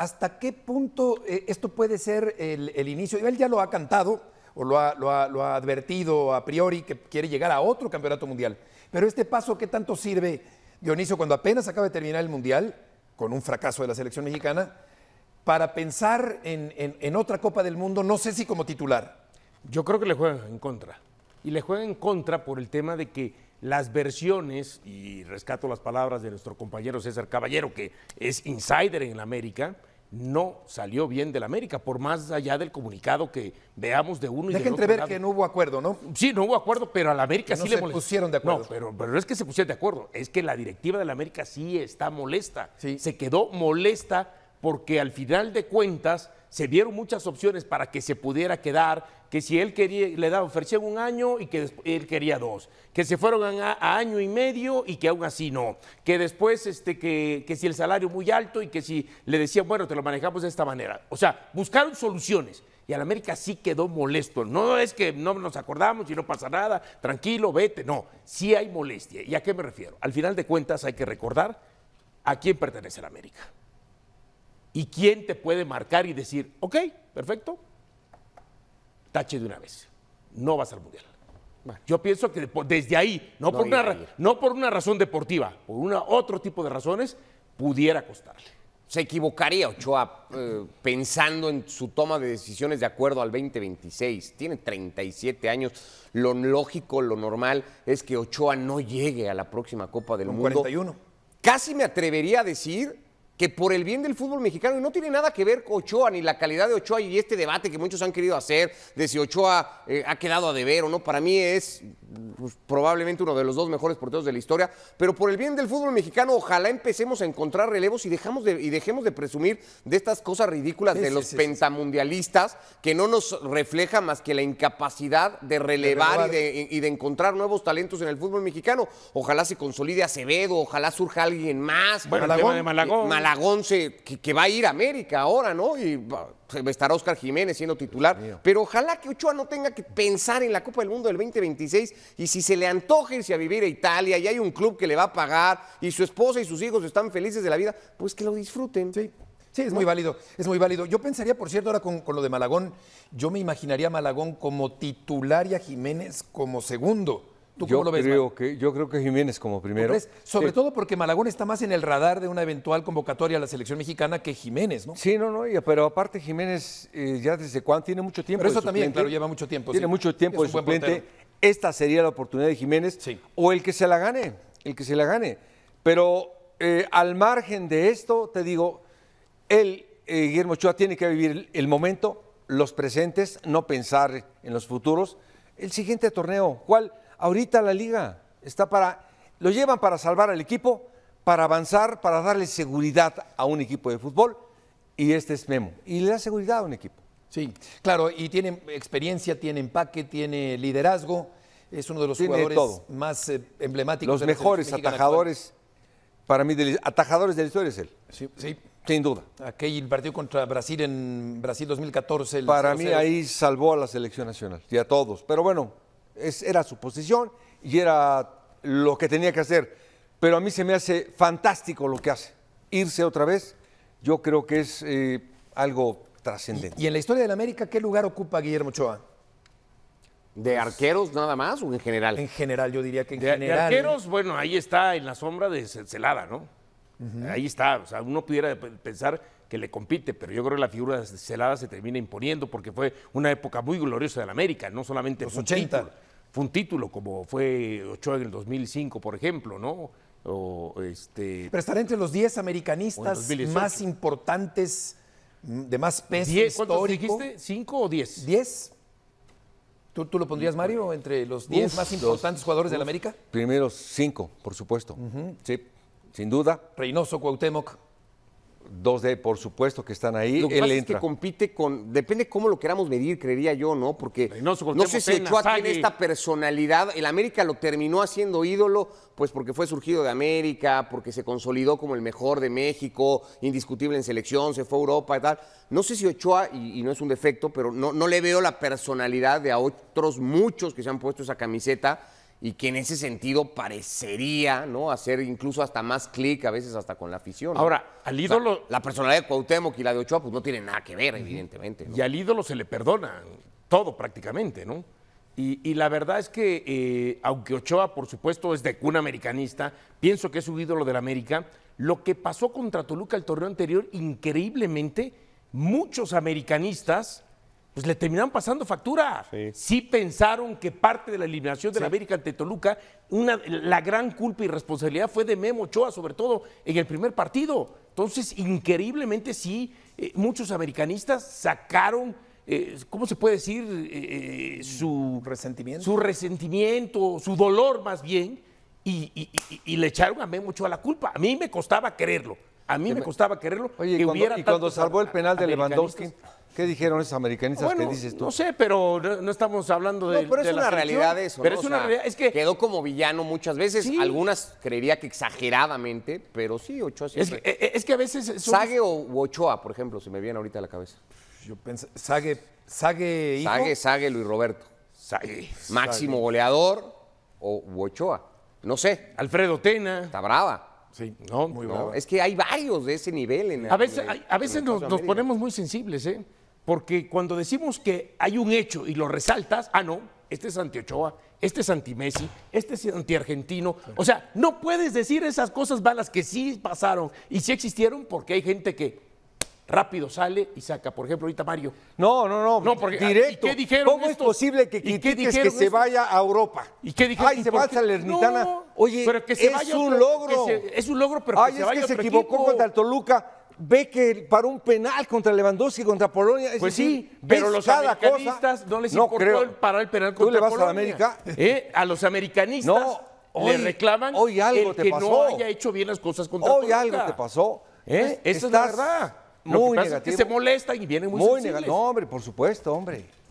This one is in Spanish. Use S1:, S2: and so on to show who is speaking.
S1: ¿hasta qué punto eh, esto puede ser el, inicio? Él ya lo ha cantado o lo ha, lo, ha, advertido a priori que quiere llegar a otro campeonato mundial. Pero este paso, ¿qué tanto sirve, Dionisio, cuando apenas acaba de terminar el mundial, con un fracaso de la selección mexicana,
S2: para pensar en, otra Copa del Mundo, no sé si como titular? Yo creo que le juegan en contra. Y le juegan en contra por el tema de que las versiones, y rescato las palabras de nuestro compañero César Caballero, que es insider en la América, no salió bien del América, por más allá del comunicado que veamos de uno y del otro entrever que no hubo acuerdo, ¿no? Sí, no hubo acuerdo, pero al América sí le se pusieron de acuerdo. pero, pero, no es que se pusieron de acuerdo, es que la directiva de la América sí está molesta. Se quedó molesta porque al final de cuentas se vieron muchas opciones para que se pudiera quedar, que si él quería, le da ofrecían un año y que él quería dos, que se fueron a, año y medio y que aún así no, que después este, que, si el salario muy alto y que si le decían, bueno, te lo manejamos de esta manera. O sea, buscaron soluciones y al América sí quedó molesto. No es que no nos acordamos y no pasa nada, tranquilo, vete, no, sí hay molestia. ¿Y a qué me refiero? Al final de cuentas hay que recordar a quién pertenece la América. ¿Y quién te puede marcar y decir, ok, perfecto, tache de una vez, no vas al Mundial? Yo pienso que desde ahí, no, por una, razón
S3: deportiva, por una, otro tipo de razones, pudiera costarle se equivocaría Ochoa eh, pensando en su toma de decisiones de acuerdo al 2026. Tiene 37 años. Lo lógico, lo normal es que Ochoa no llegue a la próxima Copa del Mundo. 41. Casi me atrevería a decir que por el bien del fútbol mexicano, y no tiene nada que ver con Ochoa, ni la calidad de Ochoa y este debate que muchos han querido hacer de si Ochoa eh, ha quedado a deber o no, para mí es pues, probablemente uno de los dos mejores porteros de la historia, pero por el bien del fútbol mexicano, ojalá empecemos a encontrar relevos y, dejamos y dejemos de presumir de estas cosas ridículas de los pensamundialistas, pentamundialistas que no nos refleja más que la incapacidad de relevar, Y, de, encontrar nuevos talentos en el fútbol mexicano. Ojalá se consolide Acevedo, ojalá surja alguien más. Bueno, de Malagón eh, Malagón se, que, va a ir a América ahora, ¿no? Y estar Oscar Jiménez siendo titular. Pero ojalá que Ochoa no tenga que pensar en la Copa del Mundo del 2026 y si se le antoje irse a vivir a Italia y hay un club que le va a pagar y su esposa y sus hijos están felices de la vida, pues que lo disfruten. Sí. Sí, es muy
S1: válido, es muy válido. Yo pensaría, por cierto, ahora con, con, lo de Malagón, yo me imaginaría a Malagón como titular y a Jiménez como segundo yo, creo
S4: que, yo creo que Jiménez como primero. Sobre
S1: todo porque Malagón está más en el radar de una eventual convocatoria a la selección mexicana que Jiménez, ¿no?
S4: Sí, no, no, pero aparte Jiménez eh, ya desde cuándo tiene mucho tiempo. Pero eso también, claro, lleva mucho tiempo. Tiene mucho tiempo de suplente. Esta sería la oportunidad de Jiménez o el que se la gane, el que se la gane. Pero eh, al margen de esto, te digo, él, eh, Guillermo Ochoa, tiene que vivir el momento, los presentes, no pensar en los futuros. El siguiente torneo, ¿cuál? Ahorita la liga está para, lo llevan para salvar al equipo, para avanzar, para darle seguridad a un equipo de fútbol y este es Memo. Y le da seguridad a un equipo. Sí,
S1: claro, y tiene experiencia, tiene empaque, tiene liderazgo, es uno de los jugadores más eh, emblemáticos. Los mejores atajadores,
S4: para mí, de, atajadores de la historia es él. Sí, Sin duda. Aquel
S1: partido contra Brasil en Brasil 2014. para mí ahí
S4: salvó a la selección nacional y a todos. Pero bueno, era su posición y era lo que tenía que hacer. Pero a mí se me hace fantástico lo que hace. Irse otra vez, yo creo que es eh, algo trascendente. ¿Y, en la historia de la América qué lugar ocupa Guillermo Ochoa?
S3: ¿De pues, arqueros nada más o en general? En general, yo diría que en general. De arqueros,
S2: bueno, ahí está en la sombra de Celada, ¿no? Ahí está, o sea, uno pudiera pensar que le compite, pero yo creo que la figura de Celada se termina imponiendo porque fue una época muy gloriosa de la América, no solamente los 80 fue un título como fue Ochoa en el 2005, por ejemplo, ¿no? este, Pero
S1: estará entre los 10 americanistas más
S2: importantes,
S4: mm, de más peso diez, histórico.
S1: dijiste? ¿Cinco o 10? 10. ¿Tú, lo pondrías, Mario, entre los 10 más importantes jugadores de del América?
S4: Primero cinco, por supuesto. Sí, sin duda. Reynoso, Cuauhtémoc. Dos d por supuesto, que están ahí. es que
S3: compite con. Depende cómo lo queramos medir, creería yo, ¿no? Porque no, sé si Ochoa tiene esta personalidad. El América lo terminó haciendo ídolo, pues porque fue surgido de América, porque se consolidó como el mejor de México, indiscutible en selección, se fue a Europa y tal. No sé si Ochoa, y, no es un defecto, pero no, no le veo la personalidad de a otros muchos que se han puesto esa camiseta y que en ese sentido parecería, ¿no? Hacer incluso hasta más clic a veces hasta con la afición. Ahora, al ídolo... la personalidad de Cuauhtémoc y la de Ochoa pues no tiene nada que ver, evidentemente. Y al ídolo se le perdona todo prácticamente, ¿no?
S2: Y, la verdad es que, eh, aunque Ochoa, por supuesto, es de cuna americanista, pienso que es un ídolo del América, lo que pasó contra Toluca el torneo anterior, increíblemente, muchos americanistas pues le terminaron pasando factura. Sí, pensaron que parte de la eliminación del América ante Toluca, una, la gran culpa y responsabilidad fue de Memo Ochoa, sobre todo en el primer partido. Entonces, increíblemente sí, eh, muchos americanistas sacaron, eh, ¿cómo se puede decir? Eh, su resentimiento. Su resentimiento, su dolor más bien, y, le echaron a Memo Ochoa la culpa. A mí me costaba creerlo. A mí me costaba quererlo. Oye, que y, y cuando salvó el penal
S4: de Lewandowski, ¿Qué dijeron esos americanistas que dices tú? No sé, pero no, estamos hablando de. pero es la una realidad eso. Pero es una
S3: realidad. que. Quedó como villano muchas veces. Algunas creería que exageradamente, pero sí, Ochoa sí. Es, que, a veces. Sague o Ochoa, por ejemplo, se me viene ahorita a la cabeza. Yo pensé. Sague. Sague, Sague, Luis Roberto. Máximo goleador o Ochoa. No sé. Alfredo Tena. Está brava. Sí, no, muy brava. Es que hay varios de ese nivel. En, a veces, a, veces nos, nos
S2: ponemos muy sensibles, ¿eh? Porque cuando decimos que hay un hecho y lo resaltas, ah, no, este es anti-Ochoa, este es anti-Messi, este es anti-argentino. O sea, no puedes decir esas cosas malas que sí pasaron y sí existieron porque hay gente que rápido sale y saca. Por ejemplo, ahorita Mario.
S4: No, no, no. no ah, directo. ¿y qué dijeron ¿Cómo es posible que critiques que se vaya a Europa? ¿Y qué dijeron? Ay, se va a Salernitana. Oye, es un logro. es un logro, pero Ay, que se es que se equivocó contra el Toluca ve que para un penal contra Lewandowski, contra Polonia, pues sí, pero los americanistas no les importó el
S2: parar el penal contra ¿Tú le vas Polonia. a América? ¿Eh? A los americanistas no, le reclaman que no haya
S4: hecho bien las cosas contra Polonia. Hoy algo te pasó. ¿Eh? es la verdad. Muy negativo. Es que se molesta y viene muy, muy negativo. No, hombre, por supuesto, hombre.